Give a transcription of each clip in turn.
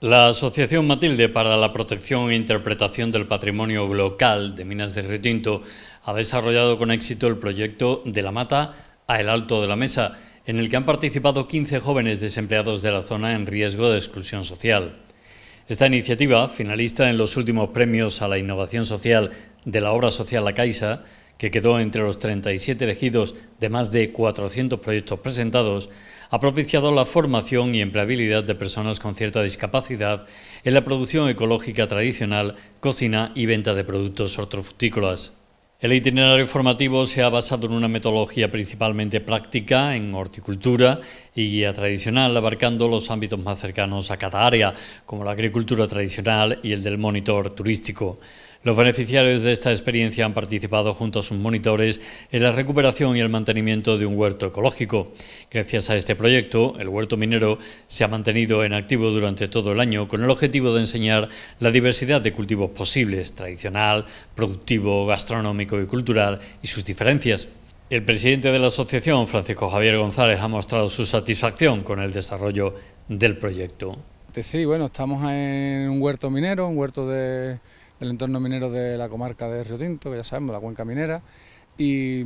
La Asociación Matilde para la Protección e Interpretación del Patrimonio Local de Minas de Retinto ha desarrollado con éxito el proyecto De la Mata a El Alto de la Mesa, en el que han participado 15 jóvenes desempleados de la zona en riesgo de exclusión social. Esta iniciativa, finalista en los últimos premios a la innovación social de la obra social La Caixa, que quedó entre los 37 elegidos de más de 400 proyectos presentados, ha propiciado la formación y empleabilidad de personas con cierta discapacidad en la producción ecológica tradicional, cocina y venta de productos hortofrutícolas. El itinerario formativo se ha basado en una metodología principalmente práctica en horticultura y guía tradicional, abarcando los ámbitos más cercanos a cada área, como la agricultura tradicional y el del monitor turístico. Los beneficiarios de esta experiencia han participado junto a sus monitores en la recuperación y el mantenimiento de un huerto ecológico. Gracias a este proyecto, el huerto minero se ha mantenido en activo durante todo el año con el objetivo de enseñar la diversidad de cultivos posibles, tradicional, productivo, gastronómico y cultural, y sus diferencias. El presidente de la asociación, Francisco Javier González, ha mostrado su satisfacción con el desarrollo del proyecto. Sí, bueno, estamos en un huerto minero, un huerto de del entorno minero de la comarca de Río que ya sabemos, la cuenca minera, y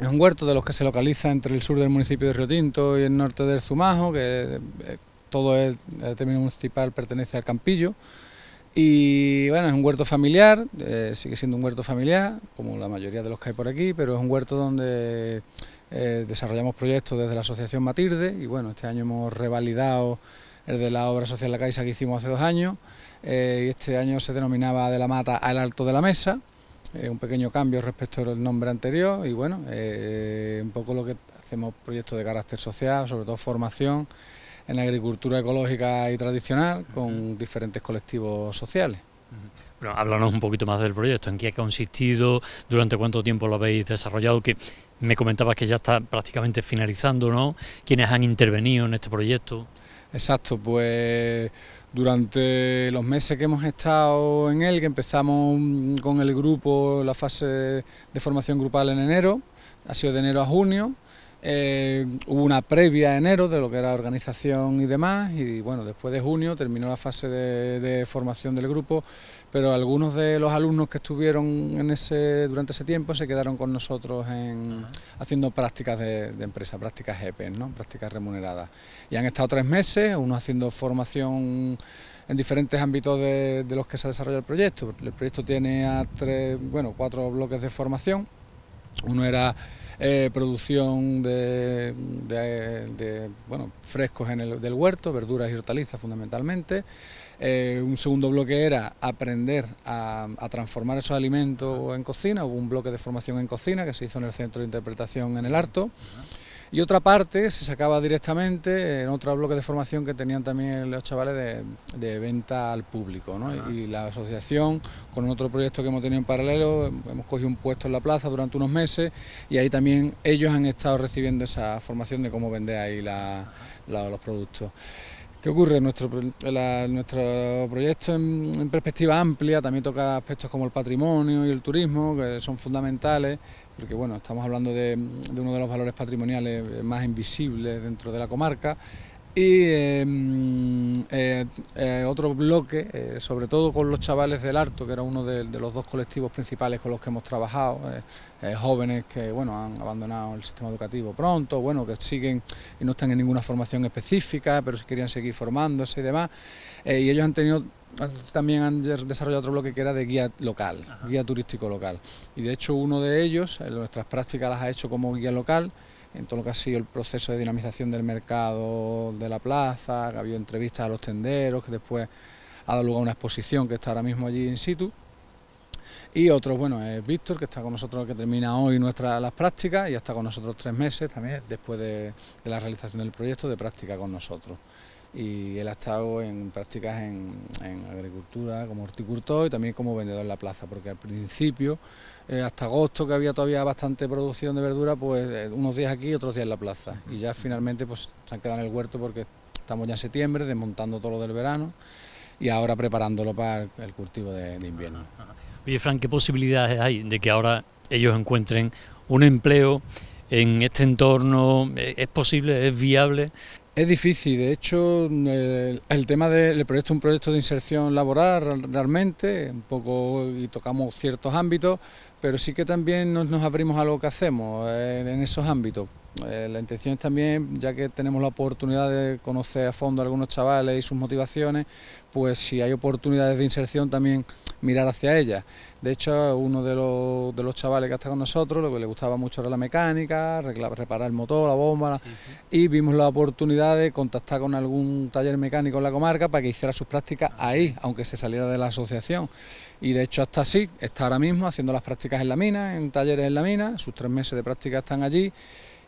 es un huerto de los que se localiza entre el sur del municipio de Río y el norte del Zumajo, que eh, todo el, término municipal pertenece al Campillo. Y bueno, es un huerto familiar, eh, sigue siendo un huerto familiar, como la mayoría de los que hay por aquí, pero es un huerto donde eh, desarrollamos proyectos desde la Asociación Matilde y bueno, este año hemos revalidado el de la obra social La Caixa que hicimos hace dos años, eh, y este año se denominaba de la mata al alto de la mesa, eh, un pequeño cambio respecto al nombre anterior, y bueno, eh, un poco lo que hacemos proyectos de carácter social, sobre todo formación en agricultura ecológica y tradicional, con diferentes colectivos sociales. Bueno, háblanos un poquito más del proyecto, en qué ha consistido, durante cuánto tiempo lo habéis desarrollado, que me comentabas que ya está prácticamente finalizando, ¿no? ¿Quiénes han intervenido en este proyecto? Exacto, pues durante los meses que hemos estado en él, que empezamos con el grupo, la fase de formación grupal en enero, ha sido de enero a junio, eh, hubo una previa enero de lo que era organización y demás, y bueno, después de junio terminó la fase de, formación del grupo, pero algunos de los alumnos que estuvieron en ese, durante ese tiempo se quedaron con nosotros en, haciendo prácticas de, empresa, prácticas EPEN, ¿no? prácticas remuneradas. Y han estado tres meses, uno haciendo formación en diferentes ámbitos de, los que se desarrolla el proyecto. El proyecto tiene a tres, bueno, cuatro bloques de formación uno era eh, producción de, bueno, frescos en el, del huerto, verduras y hortalizas fundamentalmente. Eh, un segundo bloque era aprender a, transformar esos alimentos en cocina. Hubo un bloque de formación en cocina que se hizo en el Centro de Interpretación en el Arto y otra parte se sacaba directamente en otro bloque de formación que tenían también los chavales de, venta al público. Y la asociación, con otro proyecto que hemos tenido en paralelo, hemos cogido un puesto en la plaza durante unos meses y ahí también ellos han estado recibiendo esa formación de cómo vender ahí los productos. ¿Qué ocurre? Nuestro, nuestro proyecto en, perspectiva amplia también toca aspectos como el patrimonio y el turismo, que son fundamentales, porque bueno, estamos hablando de uno de los valores patrimoniales más invisibles dentro de la comarca y em, eh, eh, otro bloque, eh, sobre todo con los chavales del Arto, que era uno de, los dos colectivos principales con los que hemos trabajado, jóvenes que bueno han abandonado el sistema educativo pronto, bueno, que siguen y no están en ninguna formación específica, pero si querían seguir formándose y demás. y ellos han tenido también han desarrollado otro bloque que era de guía local, guía turístico local. Y de hecho uno de ellos, nuestras prácticas las ha hecho como guía local en todo lo que ha sido el proceso de dinamización del mercado de la plaza, que ha habido entrevistas a los tenderos, que después ha dado lugar a una exposición que está ahora mismo allí in situ. Y otro, bueno, es Víctor, que está con nosotros, que termina hoy nuestras las prácticas y está con nosotros tres meses también después de la realización del proyecto de práctica con nosotros y él ha estado en prácticas en, agricultura como horticultor y también como vendedor en la plaza, porque al principio, eh, hasta agosto que había todavía bastante producción de verdura, pues eh, unos días aquí y otros días en la plaza. Y ya finalmente pues se han quedado en el huerto porque estamos ya en septiembre, desmontando todo lo del verano y ahora preparándolo para el cultivo de, de invierno. Oye, Fran, ¿qué posibilidades hay de que ahora ellos encuentren un empleo en este entorno? Eh, ¿Es posible? ¿Es viable? Es difícil, de hecho, el, tema del proyecto es un proyecto de inserción laboral realmente, un poco y tocamos ciertos ámbitos, pero sí que también nos, abrimos a lo que hacemos eh, en esos ámbitos. Eh, la intención es también, ya que tenemos la oportunidad de conocer a fondo a algunos chavales y sus motivaciones, pues si hay oportunidades de inserción también mirar hacia ella. De hecho, uno de los, de los chavales que está con nosotros, lo que le gustaba mucho era la mecánica, reparar el motor, la bomba, y vimos la oportunidad de contactar con algún taller mecánico en la comarca para que hiciera sus prácticas ah, ahí, aunque se saliera de la asociación. Y de hecho, hasta así, está ahora mismo haciendo las prácticas en la mina, en talleres en la mina, sus tres meses de práctica están allí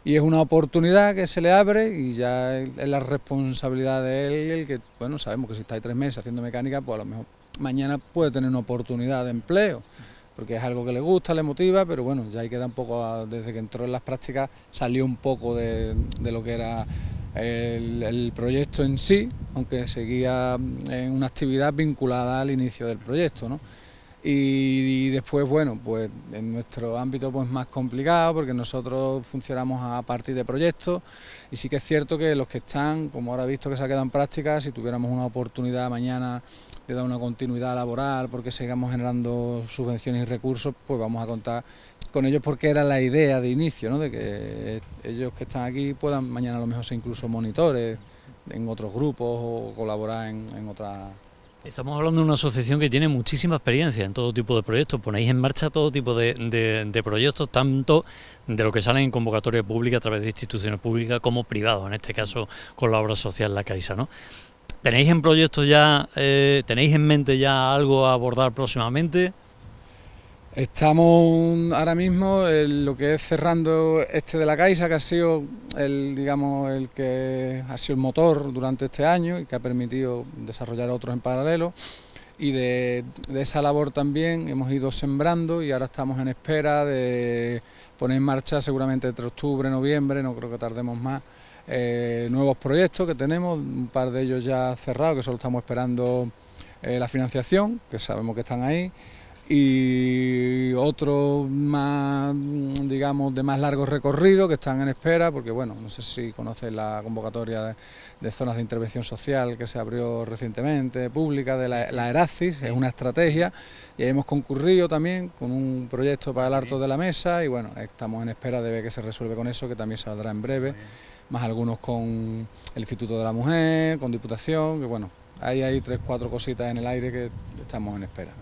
y es una oportunidad que se le abre y ya es la responsabilidad de él, el que, bueno, sabemos que si está ahí tres meses haciendo mecánica, pues a lo mejor mañana puede tener una oportunidad de empleo, porque es algo que le gusta, le motiva, pero bueno, ya ahí queda un poco, desde que entró en las prácticas salió un poco de, lo que era el, proyecto en sí, aunque seguía en una actividad vinculada al inicio del proyecto, ¿no? Y, después, bueno, pues en nuestro ámbito pues más complicado porque nosotros funcionamos a partir de proyectos y sí que es cierto que los que están, como ahora he visto que se ha quedado en práctica, si tuviéramos una oportunidad mañana ...te da una continuidad laboral, porque sigamos generando subvenciones y recursos, pues vamos a contar con ellos porque era la idea de inicio, ¿no? de que ellos que están aquí puedan mañana a lo mejor ser incluso monitores en otros grupos o colaborar en, otras... Estamos hablando de una asociación que tiene muchísima experiencia en todo tipo de proyectos. Ponéis en marcha todo tipo de, proyectos, tanto de lo que salen en convocatoria pública a través de instituciones públicas como privados, en este caso con la obra social La Caixa. ¿no? ¿Tenéis en proyecto ya, eh, tenéis en mente ya algo a abordar próximamente? Estamos ahora mismo en lo que es cerrando este de la Caixa, que ha sido el, digamos, el que ha sido el motor durante este año y que ha permitido desarrollar otros en paralelo. Y de, de esa labor también hemos ido sembrando y ahora estamos en espera de poner en marcha seguramente entre octubre, noviembre, no creo que tardemos más, eh, nuevos proyectos que tenemos, un par de ellos ya cerrados, que solo estamos esperando eh, la financiación, que sabemos que están ahí, y otros más, digamos, de más largo recorrido que están en espera, porque bueno, no sé si conocen la convocatoria de, zonas de intervención social que se abrió recientemente, pública, de la, la es una estrategia, y hemos concurrido también con un proyecto para el harto de la mesa, y bueno, estamos en espera de ver qué se resuelve con eso, que también saldrá en breve más algunos con el Instituto de la Mujer, con Diputación, que bueno, ahí hay tres, cuatro cositas en el aire que estamos en espera.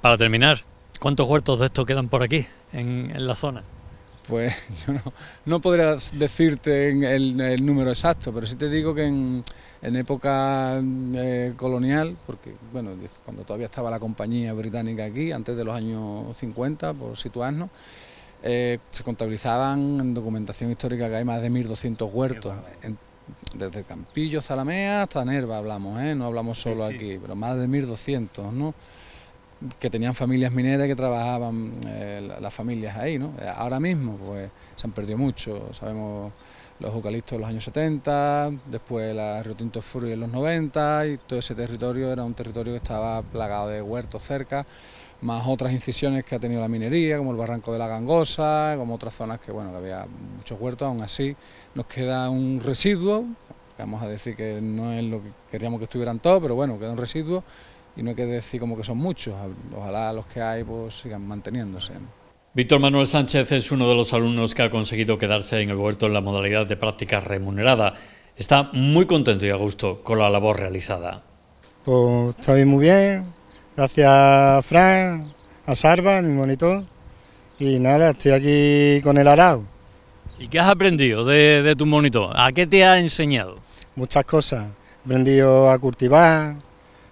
Para terminar, ¿cuántos huertos de estos quedan por aquí, en, la zona? Pues yo no, no podría decirte el, número exacto, pero sí te digo que en, época eh, colonial, porque bueno, cuando todavía estaba la compañía británica aquí, antes de los años 50, por situarnos, eh, se contabilizaban en documentación histórica que hay más de 1.200 huertos, desde Campillo, Zalamea hasta Nerva hablamos, ¿eh? no hablamos solo aquí, pero más de 1.200, ¿no? que tenían familias mineras que trabajaban eh, las familias ahí, ¿no? Ahora mismo pues se han perdido mucho, sabemos los eucaliptos de los años 70, después la Rotinto Fury en los 90 y todo ese territorio era un territorio que estaba plagado de huertos cerca, más otras incisiones que ha tenido la minería, como el Barranco de la Gangosa, como otras zonas que bueno, que había muchos huertos, aún así nos queda un residuo, vamos a decir que no es lo que queríamos que estuvieran todos, pero bueno, queda un residuo y no hay que decir como que son muchos, ojalá los que hay pues sigan manteniéndose. Víctor Manuel Sánchez es uno de los alumnos que ha conseguido quedarse en el huerto en la modalidad de práctica remunerada. Está muy contento y a gusto con la labor realizada. Pues estoy muy bien, gracias a Fran, a Sarva, mi monitor, y nada, estoy aquí con el arao. ¿Y qué has aprendido de, tu monitor? ¿A qué te ha enseñado? Muchas cosas. He aprendido a cultivar,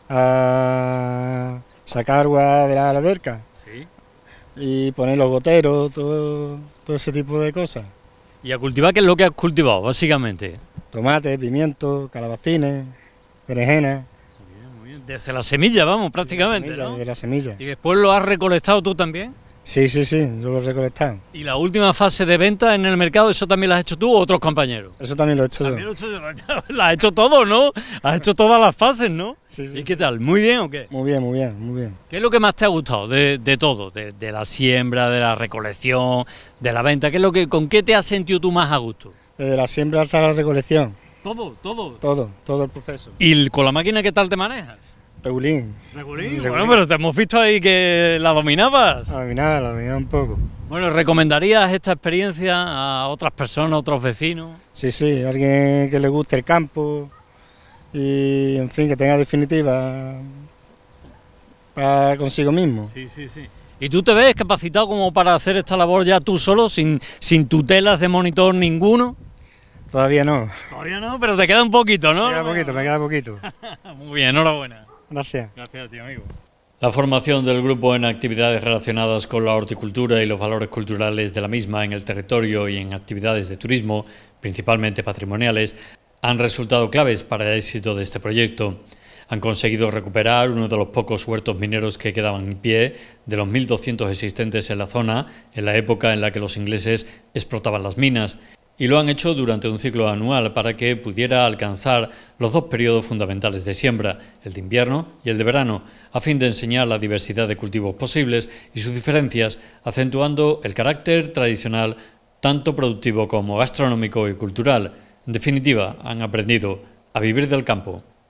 a sacar agua de la alberca y poner los goteros, todo, todo ese tipo de cosas. ¿Y a cultivar qué es lo que has cultivado, básicamente? Tomate, pimientos, calabacines, perejenas. Desde la semilla, vamos, prácticamente. ¿Y después lo has recolectado tú también? Sí, sí, sí, yo lo recolectan. ¿Y la última fase de venta en el mercado, eso también lo has hecho tú o otros compañeros? Eso también lo he hecho yo. Lo he hecho la has hecho todo, ¿no? Has hecho todas las fases, ¿no? Sí, sí. ¿Y qué tal? ¿Muy bien o qué? Muy bien, muy bien, muy bien. ¿Qué es lo que más te ha gustado de, todo? De, la siembra, de la recolección, de la venta. ¿Qué es lo que, ¿Con qué te has sentido tú más a gusto? Eh, de la siembra hasta la recolección. Todo, todo. Todo, todo el proceso. ¿Y con la máquina qué tal te manejas? Regulín. Regulín. Bueno, pero te hemos visto ahí que la dominabas. dominaba, ah, la dominaba un poco. Bueno, ¿recomendarías esta experiencia a otras personas, a otros vecinos? Sí, sí, alguien que le guste el campo y, en fin, que tenga definitiva para consigo mismo. Sí, sí, sí. ¿Y tú te ves capacitado como para hacer esta labor ya tú solo, sin, sin tutelas de monitor ninguno? Todavía no. Todavía no, pero te queda un poquito, ¿no? Me queda poquito, me queda poquito. Muy bien, enhorabuena. Gracias. Gracias amigo. La formación del grupo en actividades relacionadas con la horticultura y los valores culturales de la misma en el territorio y en actividades de turismo, principalmente patrimoniales, han resultado claves para el éxito de este proyecto. Han conseguido recuperar uno de los pocos huertos mineros que quedaban en pie de los 1.200 existentes en la zona en la época en la que los ingleses explotaban las minas y lo han hecho durante un ciclo anual para que pudiera alcanzar los dos periodos fundamentales de siembra, el de invierno y el de verano, a fin de enseñar la diversidad de cultivos posibles y sus diferencias, acentuando el carácter tradicional tanto productivo como gastronómico y cultural. En definitiva, han aprendido a vivir del campo.